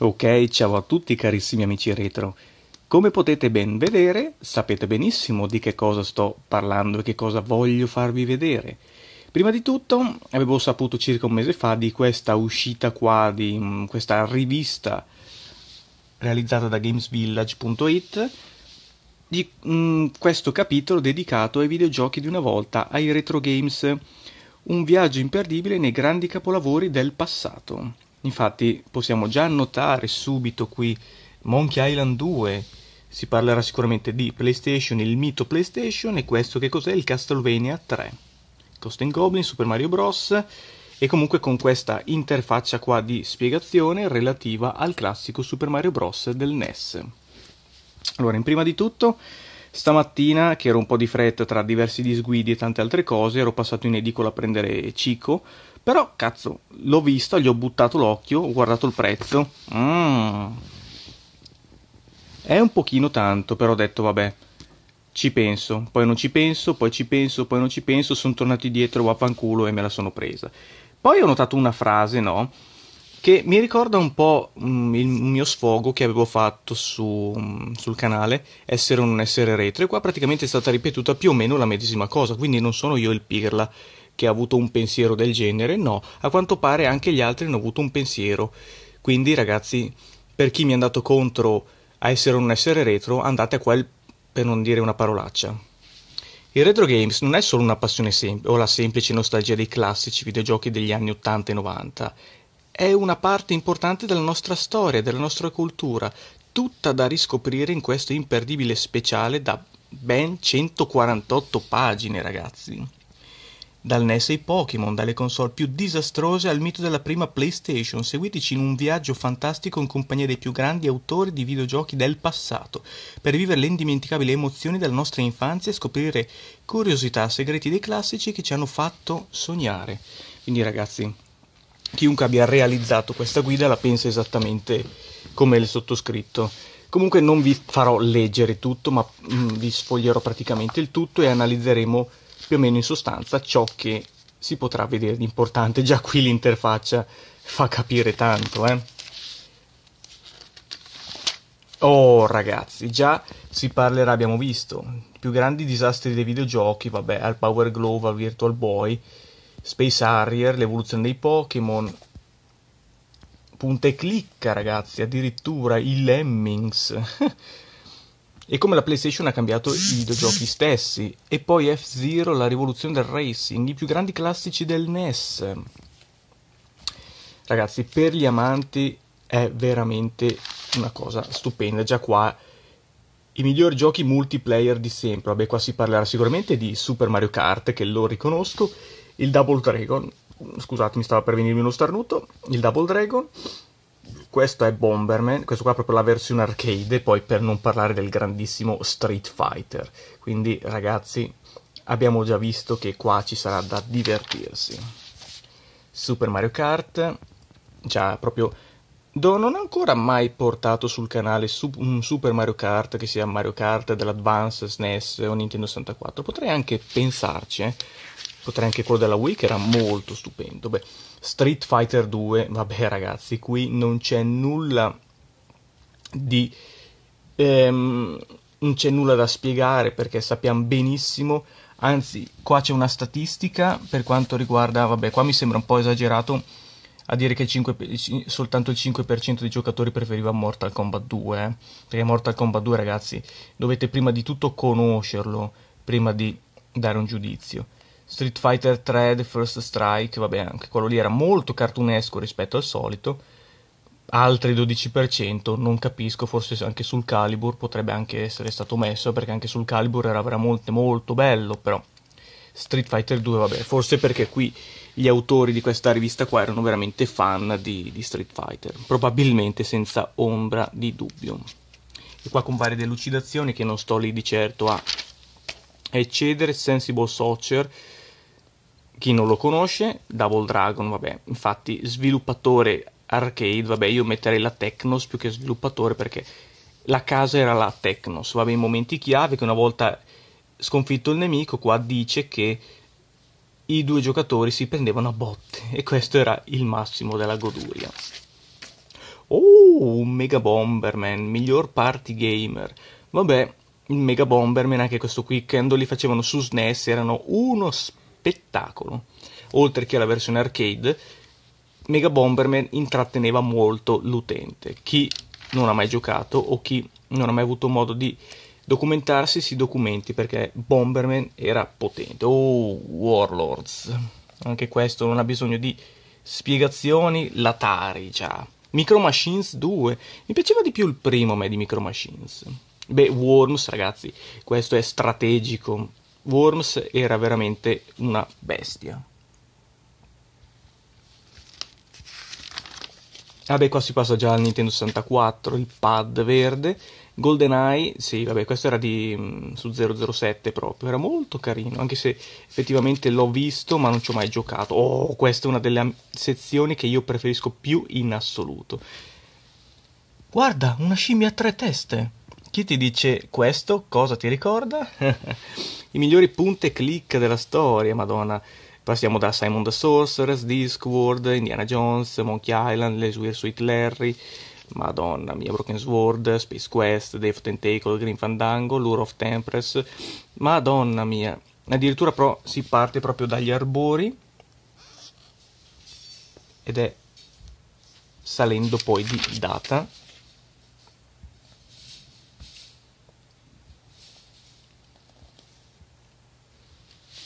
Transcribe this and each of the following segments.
Ok, ciao a tutti carissimi amici retro. Come potete ben vedere, sapete benissimo di che cosa sto parlando e che cosa voglio farvi vedere. Prima di tutto, avevo saputo circa un mese fa di questa uscita qua, di mm, questa rivista realizzata da gamesvillage.it, di mh, mm, questo capitolo dedicato ai videogiochi di una volta, ai retro games, un viaggio imperdibile nei grandi capolavori del passato. Infatti possiamo già notare subito qui Monkey Island 2, si parlerà sicuramente di PlayStation, il mito PlayStation e questo che cos'è il Castlevania 3. Costen Goblin, Super Mario Bros. e comunque con questa interfaccia qua di spiegazione relativa al classico Super Mario Bros. del NES. Allora, in prima di tutto, stamattina che ero un po' di fretta tra diversi disguidi e tante altre cose, ero passato in edicola a prendere Cico, però, cazzo, l'ho visto, gli ho buttato l'occhio, ho guardato il prezzo. Mm. È un pochino tanto, però ho detto, vabbè, ci penso, poi non ci penso, poi ci penso, poi non ci penso, sono tornato dietro, vaffanculo e me la sono presa. Poi ho notato una frase, no? Che mi ricorda un po' mh, mm, il mio sfogo che avevo fatto su, mh, mm, sul canale, essere o non essere retro, e qua praticamente è stata ripetuta più o meno la medesima cosa, quindi non sono io il pirla che ha avuto un pensiero del genere, no, a quanto pare anche gli altri hanno avuto un pensiero. Quindi ragazzi, per chi mi è andato contro a essere o non essere retro, andate a quel per non dire una parolaccia. Il retro games non è solo una passione sem- o la semplice nostalgia dei classici videogiochi degli anni 80 e 90, è una parte importante della nostra storia, della nostra cultura, tutta da riscoprire in questo imperdibile speciale da ben 148 pagine, ragazzi. Dal NES ai Pokémon, dalle console più disastrose al mito della prima PlayStation, seguitici in un viaggio fantastico in compagnia dei più grandi autori di videogiochi del passato, per vivere le indimenticabili emozioni della nostra infanzia e scoprire curiosità, segreti dei classici che ci hanno fatto sognare. Quindi ragazzi, chiunque abbia realizzato questa guida la pensa esattamente come il sottoscritto. Comunque non vi farò leggere tutto, ma mm, vi sfoglierò praticamente il tutto e analizzeremo più o meno in sostanza ciò che si potrà vedere di importante. Già qui l'interfaccia fa capire tanto, eh. Oh ragazzi, già si parlerà, abbiamo visto, più grandi disastri dei videogiochi, vabbè, al Power Glove, al Virtual Boy, Space Harrier, l'evoluzione dei Pokémon, punta e clicca ragazzi, addirittura i Lemmings. e come la PlayStation ha cambiato i videogiochi stessi, e poi F-Zero, la rivoluzione del racing, i più grandi classici del NES. Ragazzi, per gli amanti è veramente una cosa stupenda, già qua i migliori giochi multiplayer di sempre, vabbè qua si parlerà sicuramente di Super Mario Kart, che lo riconosco, il Double Dragon, scusate mi stava per venirmi uno starnuto, il Double Dragon, questo è Bomberman, questo qua è proprio la versione arcade, poi per non parlare del grandissimo Street Fighter. Quindi ragazzi, abbiamo già visto che qua ci sarà da divertirsi. Super Mario Kart, già proprio... Do, non ho ancora mai portato sul canale su, un Super Mario Kart che sia Mario Kart dell'Advance, SNES o Nintendo 64. Potrei anche pensarci, eh? potrei anche quello della Wii che era molto stupendo. Beh, Street Fighter 2, vabbè ragazzi, qui non c'è nulla di... Ehm, non c'è nulla da spiegare perché sappiamo benissimo, anzi qua c'è una statistica per quanto riguarda, vabbè qua mi sembra un po' esagerato a dire che 5, soltanto il 5% dei giocatori preferiva Mortal Kombat 2, eh? perché Mortal Kombat 2 ragazzi dovete prima di tutto conoscerlo prima di dare un giudizio Street Fighter 3 The First Strike, vabbè, anche quello lì era molto cartunesco rispetto al solito. Altri 12%, non capisco, forse anche sul Calibur potrebbe anche essere stato messo, perché anche sul Calibur era veramente molto bello, però Street Fighter 2, vabbè, forse perché qui gli autori di questa rivista qua erano veramente fan di, di Street Fighter, probabilmente senza ombra di dubbio. E qua con varie delucidazioni che non sto lì di certo a eccedere, Sensible Soccer, chi non lo conosce, Double Dragon, vabbè, infatti sviluppatore arcade, vabbè, io metterei la Technos più che sviluppatore perché la casa era la Technos, vabbè, in momenti chiave che una volta sconfitto il nemico qua dice che i due giocatori si prendevano a botte e questo era il massimo della goduria. Oh, un Mega Bomberman, miglior party gamer. Vabbè, il Mega Bomberman, anche questo qui, quando li facevano su SNES erano uno spazio spettacolo. Oltre che alla versione arcade, Mega Bomberman intratteneva molto l'utente. Chi non ha mai giocato o chi non ha mai avuto modo di documentarsi si documenti perché Bomberman era potente. Oh, Warlords. Anche questo non ha bisogno di spiegazioni, l'Atari già. Micro Machines 2. Mi piaceva di più il primo me di Micro Machines. Beh, Worms, ragazzi, questo è strategico Worms era veramente una bestia. Vabbè, qua si passa già al Nintendo 64, il pad verde. GoldenEye, sì, vabbè, questo era di, mm, su 007 proprio, era molto carino, anche se effettivamente l'ho visto ma non ci ho mai giocato. Oh, questa è una delle sezioni che io preferisco più in assoluto. Guarda, una scimmia a tre teste. Chi ti dice questo cosa ti ricorda? I migliori punte click della storia, madonna. Passiamo da Simon the Sorceress, Discworld, Indiana Jones, Monkey Island, Les Weird Sweet Larry, madonna mia, Broken Sword, Space Quest, Dave Tentacle, Green Fandango, Lure of Tempress, madonna mia. Addirittura però si parte proprio dagli arbori ed è salendo poi di data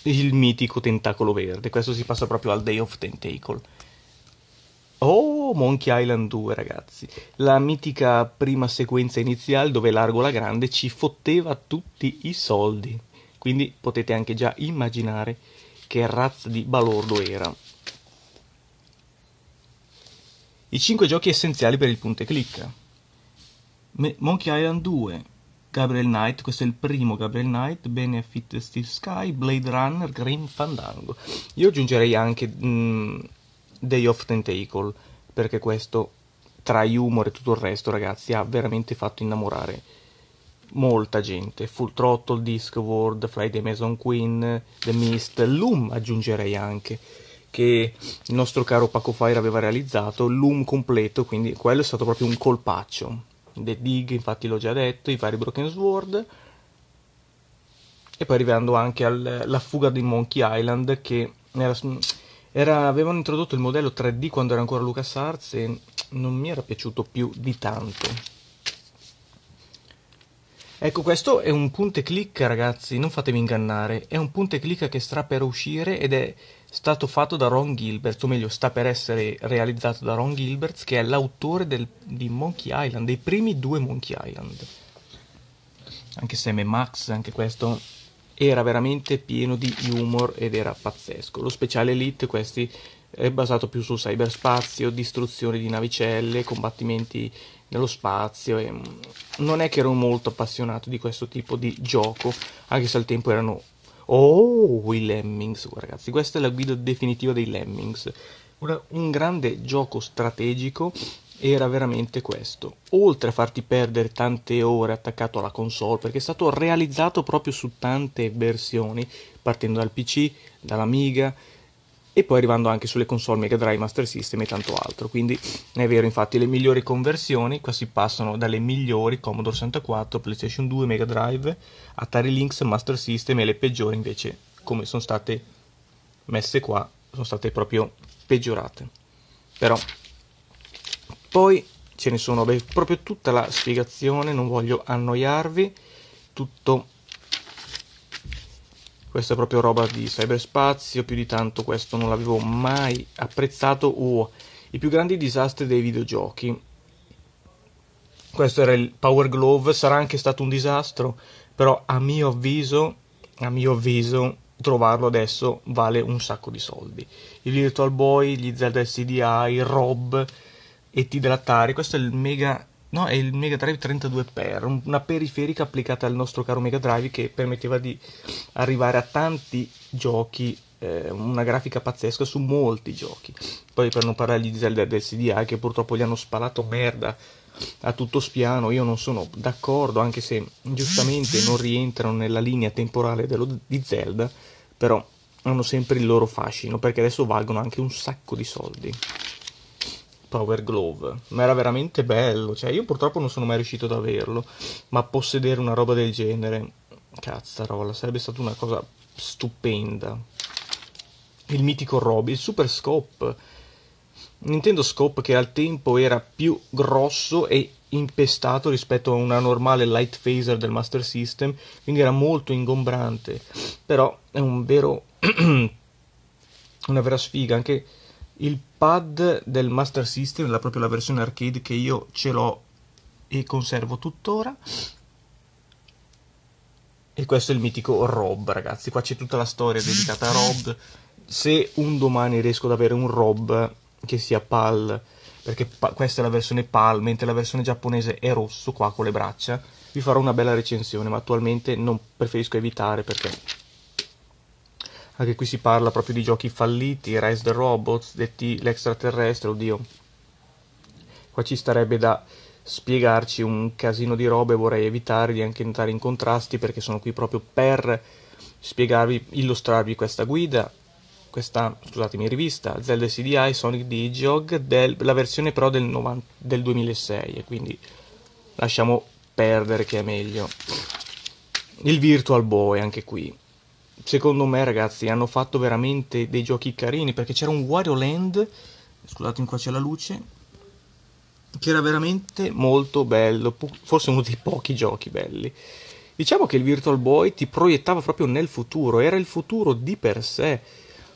il mitico tentacolo verde. Questo si passa proprio al Day of Tentacle. Oh, Monkey Island 2, ragazzi. La mitica prima sequenza iniziale dove Largo la Grande ci fotteva tutti i soldi. Quindi potete anche già immaginare che razza di balordo era. I 5 giochi essenziali per il punte clicca. Monkey Island 2, Gabriel Knight, questo è il primo Gabriel Knight, Benefit Steve Sky, Blade Runner, Green Fandango. Io aggiungerei anche mh, mm, Day of Tentacle, perché questo, tra humor e tutto il resto, ragazzi, ha veramente fatto innamorare molta gente. Full Throttle, Discworld, Friday Mason Queen, The Mist, Loom aggiungerei anche che il nostro caro Paco Fire aveva realizzato, Loom completo, quindi quello è stato proprio un colpaccio, The Dig, infatti l'ho già detto, i vari Broken Sword, e poi arrivando anche alla fuga di Monkey Island che era, era, avevano introdotto il modello 3D quando era ancora LucasArts e non mi era piaciuto più di tanto. Ecco, questo è un punte clic, ragazzi, non fatemi ingannare. È un punte clic che sta per uscire ed è stato fatto da Ron Gilbert, o meglio sta per essere realizzato da Ron Gilbert, che è l'autore del, di Monkey Island, dei primi due Monkey Island. Anche se Max, anche questo era veramente pieno di humor ed era pazzesco. Lo speciale Elite, questi è basato più sul cyberspazio, distruzione di navicelle, combattimenti nello spazio e mm, non è che ero molto appassionato di questo tipo di gioco, anche se al tempo erano Oh, i Lemmings, ragazzi, questa è la guida definitiva dei Lemmings. Una, un grande gioco strategico era veramente questo. Oltre a farti perdere tante ore attaccato alla console, perché è stato realizzato proprio su tante versioni, partendo dal PC, dall'Amiga, e poi arrivando anche sulle console Mega Drive, Master System e tanto altro. Quindi è vero, infatti, le migliori conversioni qua si passano dalle migliori Commodore 64, PlayStation 2, Mega Drive, Atari Lynx, Master System e le peggiori invece, come sono state messe qua, sono state proprio peggiorate. Però poi ce ne sono beh, proprio tutta la spiegazione, non voglio annoiarvi, tutto questa è proprio roba di cyberspazio, più di tanto questo non l'avevo mai apprezzato. Oh, i più grandi disastri dei videogiochi. Questo era il Power Glove, sarà anche stato un disastro, però a mio avviso, a mio avviso trovarlo adesso vale un sacco di soldi. Il Virtual Boy, gli Zelda SDI, Rob, ET dell'Atari, questo è il mega No, è il Mega Drive 32Per, una periferica applicata al nostro caro Mega Drive che permetteva di arrivare a tanti giochi, eh, una grafica pazzesca su molti giochi. Poi per non parlare di Zelda del CDI che purtroppo gli hanno spalato merda a tutto spiano, io non sono d'accordo, anche se giustamente non rientrano nella linea temporale dello, di Zelda, però hanno sempre il loro fascino perché adesso valgono anche un sacco di soldi. Power Glove, ma era veramente bello, cioè io purtroppo non sono mai riuscito ad averlo, ma possedere una roba del genere, cazzarola, sarebbe stata una cosa stupenda. Il mitico Robby, il Super Scope, Nintendo Scope che al tempo era più grosso e impestato rispetto a una normale light phaser del Master System, quindi era molto ingombrante, però è un vero una vera sfiga, anche il pad del Master System, la, proprio la versione arcade che io ce l'ho e conservo tuttora. E questo è il mitico Rob, ragazzi. Qua c'è tutta la storia dedicata a Rob. Se un domani riesco ad avere un Rob che sia PAL, perché pa- questa è la versione PAL, mentre la versione giapponese è rosso qua con le braccia, vi farò una bella recensione, ma attualmente non preferisco evitare perché anche qui si parla proprio di giochi falliti, Rise the Robots, detti l'extraterrestre, oddio. Qua ci starebbe da spiegarci un casino di robe, vorrei evitare di anche entrare in contrasti perché sono qui proprio per spiegarvi, illustrarvi questa guida, questa, scusatemi, rivista Zelda CDI Sonic the del, la versione però del, 90, del 2006 e quindi lasciamo perdere che è meglio. Il Virtual Boy anche qui secondo me ragazzi hanno fatto veramente dei giochi carini perché c'era un Wario Land scusatemi qua c'è la luce che era veramente molto bello forse uno dei pochi giochi belli diciamo che il Virtual Boy ti proiettava proprio nel futuro era il futuro di per sé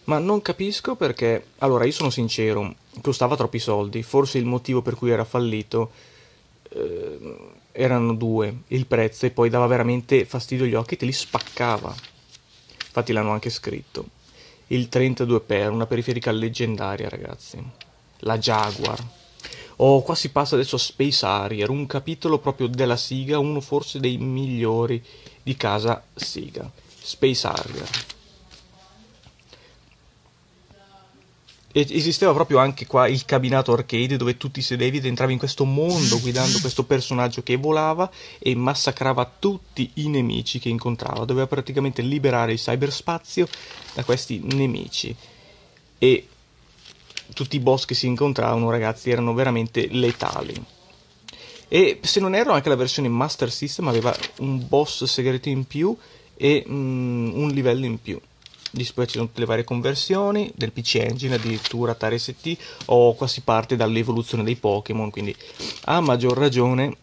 ma non capisco perché allora io sono sincero costava troppi soldi forse il motivo per cui era fallito eh, erano due il prezzo e poi dava veramente fastidio agli occhi e te li spaccava Infatti l'hanno anche scritto. Il 32 per, una periferica leggendaria, ragazzi. La Jaguar. Oh, qua si passa adesso a Space Harrier, un capitolo proprio della Siga, uno forse dei migliori di casa Siga. Space Harrier. esisteva proprio anche qua il cabinato arcade dove tu ti sedevi ed entravi in questo mondo guidando questo personaggio che volava e massacrava tutti i nemici che incontrava, doveva praticamente liberare il cyberspazio da questi nemici. E tutti i boss che si incontravano, ragazzi, erano veramente letali. E se non erro anche la versione Master System aveva un boss segreto in più e mm, un livello in più display ci sono tutte le varie conversioni del PC Engine, addirittura Atari ST o qua si parte dall'evoluzione dei Pokémon, quindi a maggior ragione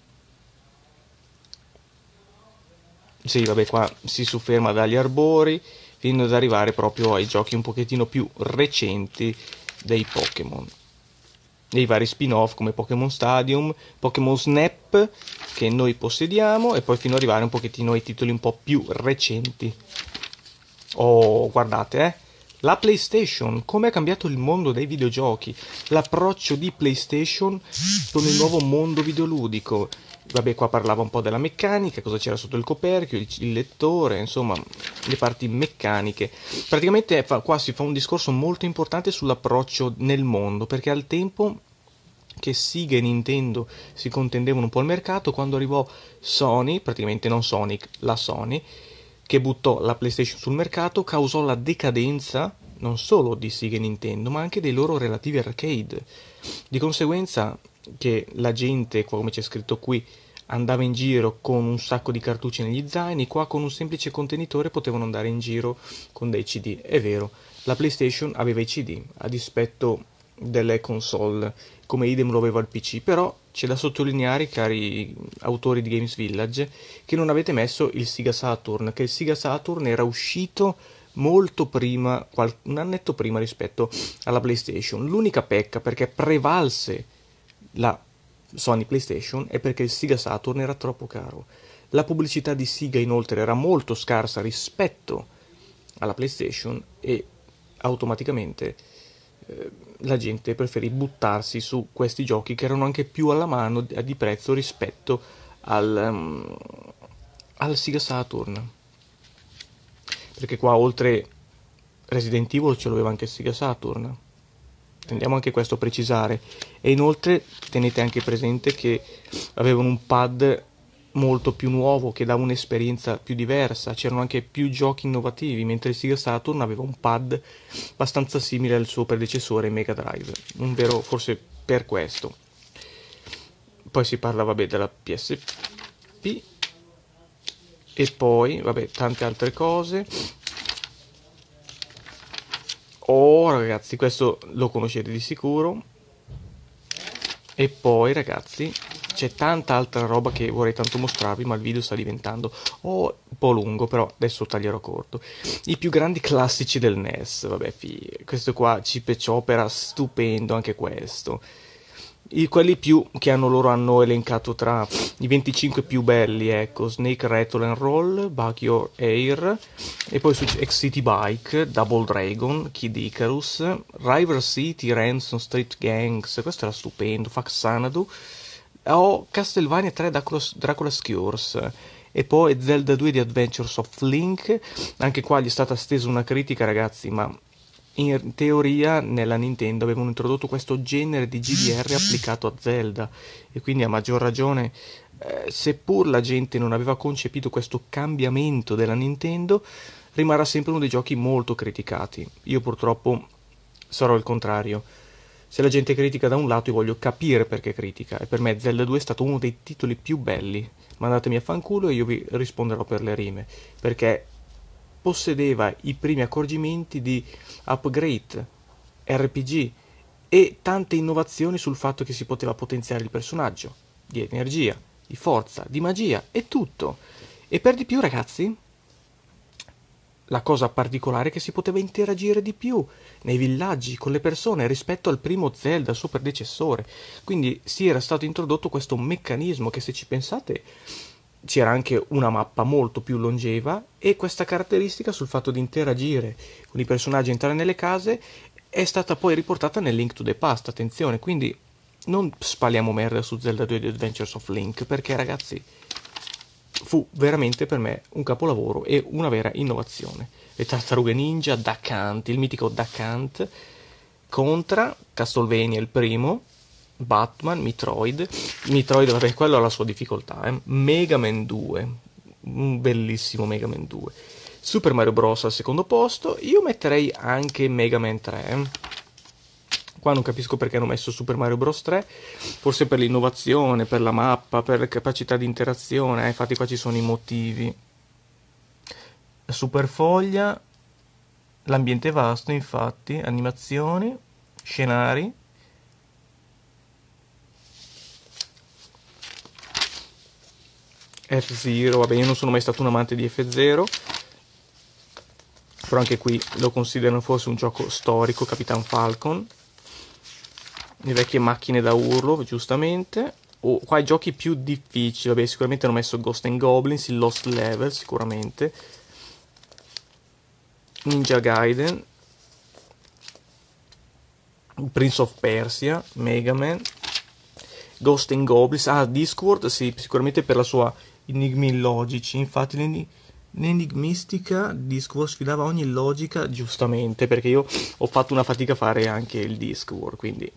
sì, vabbè, qua si sofferma dagli arbori fino ad arrivare proprio ai giochi un pochettino più recenti dei Pokémon. Nei vari spin-off come Pokémon Stadium, Pokémon Snap che noi possediamo e poi fino ad arrivare un pochettino ai titoli un po' più recenti. Oh, guardate, eh. La PlayStation, come ha cambiato il mondo dei videogiochi, l'approccio di PlayStation con il nuovo mondo videoludico. Vabbè, qua parlava un po' della meccanica, cosa c'era sotto il coperchio, il, il lettore, insomma, le parti meccaniche. Praticamente fa, qua si fa un discorso molto importante sull'approccio nel mondo, perché al tempo che Sega e Nintendo si contendevano un po' il mercato, quando arrivò Sony, praticamente non Sonic, la Sony, che buttò la PlayStation sul mercato causò la decadenza non solo di Sega e Nintendo, ma anche dei loro relativi arcade. Di conseguenza che la gente, come c'è scritto qui, andava in giro con un sacco di cartucce negli zaini, qua con un semplice contenitore potevano andare in giro con dei CD. È vero, la PlayStation aveva i CD, a dispetto delle console, come idem lo aveva il PC, però c'è da sottolineare, cari autori di Games Village, che non avete messo il Siga Saturn, che il Siga Saturn era uscito molto prima, un annetto prima rispetto alla PlayStation. L'unica pecca perché prevalse la Sony PlayStation è perché il Siga Saturn era troppo caro. La pubblicità di Siga inoltre era molto scarsa rispetto alla PlayStation e automaticamente eh, la gente preferì buttarsi su questi giochi che erano anche più alla mano di prezzo rispetto al, um, al Sega Saturn perché qua oltre Resident Evil ce l'aveva anche Sega Saturn tendiamo anche questo a precisare e inoltre tenete anche presente che avevano un pad molto più nuovo che dava un'esperienza più diversa, c'erano anche più giochi innovativi, mentre il Sega Saturn aveva un pad abbastanza simile al suo predecessore Mega Drive, un vero forse per questo. Poi si parla vabbè della PSP e poi vabbè tante altre cose. Oh ragazzi, questo lo conoscete di sicuro. E poi ragazzi, c'è tanta altra roba che vorrei tanto mostrarvi, ma il video sta diventando oh, un po' lungo, però adesso taglierò corto. I più grandi classici del NES, vabbè, fie. questo qua, Chip e Chopera, stupendo anche questo. I, quelli più che hanno loro hanno elencato tra i 25 più belli, ecco, Snake Rattle and Roll, Bug Your Air, e poi su X-City Bike, Double Dragon, Kid Icarus, River City, Ransom, Street Gangs, questo era stupendo, Faxanadu, ho Castlevania 3 Dracula's, Dracula's Cures e poi Zelda 2 di Adventures of Link. Anche qua gli è stata stesa una critica, ragazzi, ma in teoria nella Nintendo avevano introdotto questo genere di GDR applicato a Zelda e quindi a maggior ragione eh, seppur la gente non aveva concepito questo cambiamento della Nintendo rimarrà sempre uno dei giochi molto criticati. Io purtroppo sarò il contrario se la gente critica da un lato io voglio capire perché critica e per me Zelda 2 è stato uno dei titoli più belli mandatemi a fanculo e io vi risponderò per le rime perché possedeva i primi accorgimenti di upgrade RPG e tante innovazioni sul fatto che si poteva potenziare il personaggio di energia, di forza, di magia e tutto e per di più ragazzi la cosa particolare è che si poteva interagire di più nei villaggi con le persone rispetto al primo Zelda, il suo predecessore. Quindi si era stato introdotto questo meccanismo che se ci pensate c'era anche una mappa molto più longeva e questa caratteristica sul fatto di interagire con i personaggi, e entrare nelle case, è stata poi riportata nel Link to the Past, attenzione, quindi non spaliamo merda su Zelda 2 The Adventures of Link, perché ragazzi fu veramente per me un capolavoro e una vera innovazione. Le tartarughe ninja, Duck Hunt, il mitico Duck Hunt, Contra, Castlevania il primo, Batman, Metroid, Metroid vabbè quello ha la sua difficoltà, eh? Mega Man 2, un bellissimo Mega Man 2, Super Mario Bros al secondo posto, io metterei anche Mega Man 3, eh? Qua non capisco perché hanno messo Super Mario Bros 3, forse per l'innovazione, per la mappa, per la capacità di interazione, eh? infatti qua ci sono i motivi. Superfoglia, l'ambiente vasto infatti, animazioni, scenari. F0, vabbè io non sono mai stato un amante di F0, però anche qui lo considerano forse un gioco storico, Capitan Falcon le vecchie macchine da urlo, giustamente. Oh, qua i giochi più difficili, vabbè, sicuramente hanno messo Ghost and Goblins, il Lost Level, sicuramente. Ninja Gaiden. Prince of Persia, Mega Man. Ghost and Goblins, ah, Discord, sì, sicuramente per la sua enigmi logici, infatti l'enigma... L'enigmistica Discworld sfidava ogni logica giustamente, perché io ho fatto una fatica a fare anche il Discworld, quindi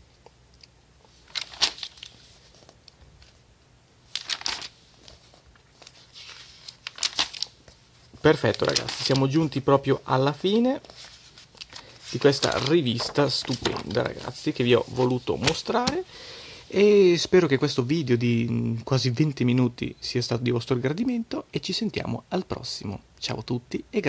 Perfetto ragazzi, siamo giunti proprio alla fine di questa rivista stupenda ragazzi che vi ho voluto mostrare e spero che questo video di mm, quasi 20 minuti sia stato di vostro gradimento e ci sentiamo al prossimo. Ciao a tutti e grazie.